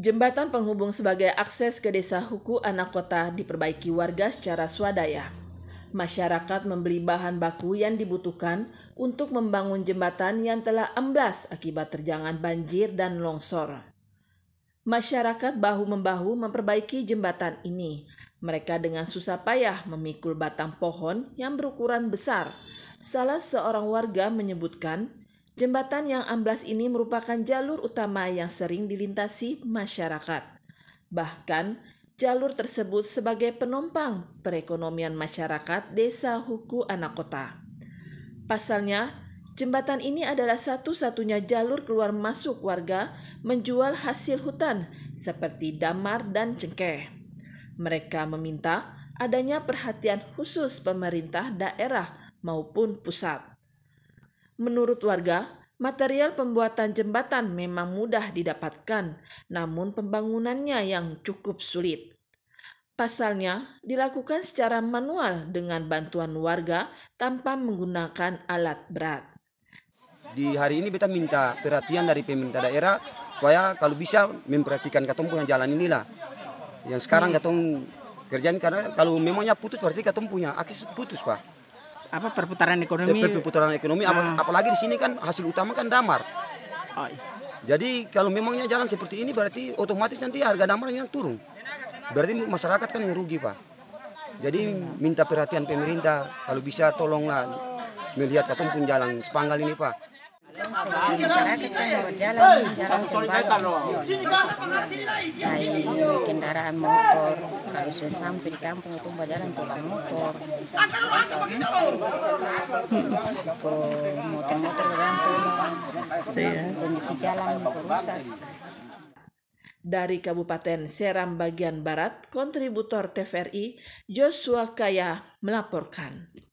Jembatan penghubung sebagai akses ke desa Huku Anak Kota diperbaiki warga secara swadaya. Masyarakat membeli bahan baku yang dibutuhkan untuk membangun jembatan yang telah amblas akibat terjangan banjir dan longsor. Masyarakat bahu-membahu memperbaiki jembatan ini. Mereka dengan susah payah memikul batang pohon yang berukuran besar. Salah seorang warga menyebutkan Jembatan yang amblas ini merupakan jalur utama yang sering dilintasi masyarakat. Bahkan, jalur tersebut sebagai penumpang perekonomian masyarakat desa Huku Anakota. Pasalnya, jembatan ini adalah satu-satunya jalur keluar masuk warga menjual hasil hutan seperti damar dan cengkeh. Mereka meminta adanya perhatian khusus pemerintah daerah maupun pusat. Menurut warga, Material pembuatan jembatan memang mudah didapatkan, namun pembangunannya yang cukup sulit. Pasalnya, dilakukan secara manual dengan bantuan warga tanpa menggunakan alat berat. Di hari ini kita minta perhatian dari pemerintah daerah supaya kalau bisa memperhatikan katong punya jalan inilah. Yang sekarang hmm. katong kerjaan karena kalau memangnya putus berarti katong punya akses putus, Pak apa perputaran ekonomi eh, perputaran ekonomi nah. apalagi di sini kan hasil utama kan damar oh. Iya. jadi kalau memangnya jalan seperti ini berarti otomatis nanti harga damarnya turun berarti masyarakat kan yang rugi pak jadi minta perhatian pemerintah kalau bisa tolonglah melihat katong pun jalan sepanggal ini pak jalan kendaraan motor kalau sudah sampai di kampung itu berjalan pakai motor motor-motor kondisi jalan rusak dari Kabupaten Seram bagian Barat, kontributor TVRI Joshua Kaya melaporkan.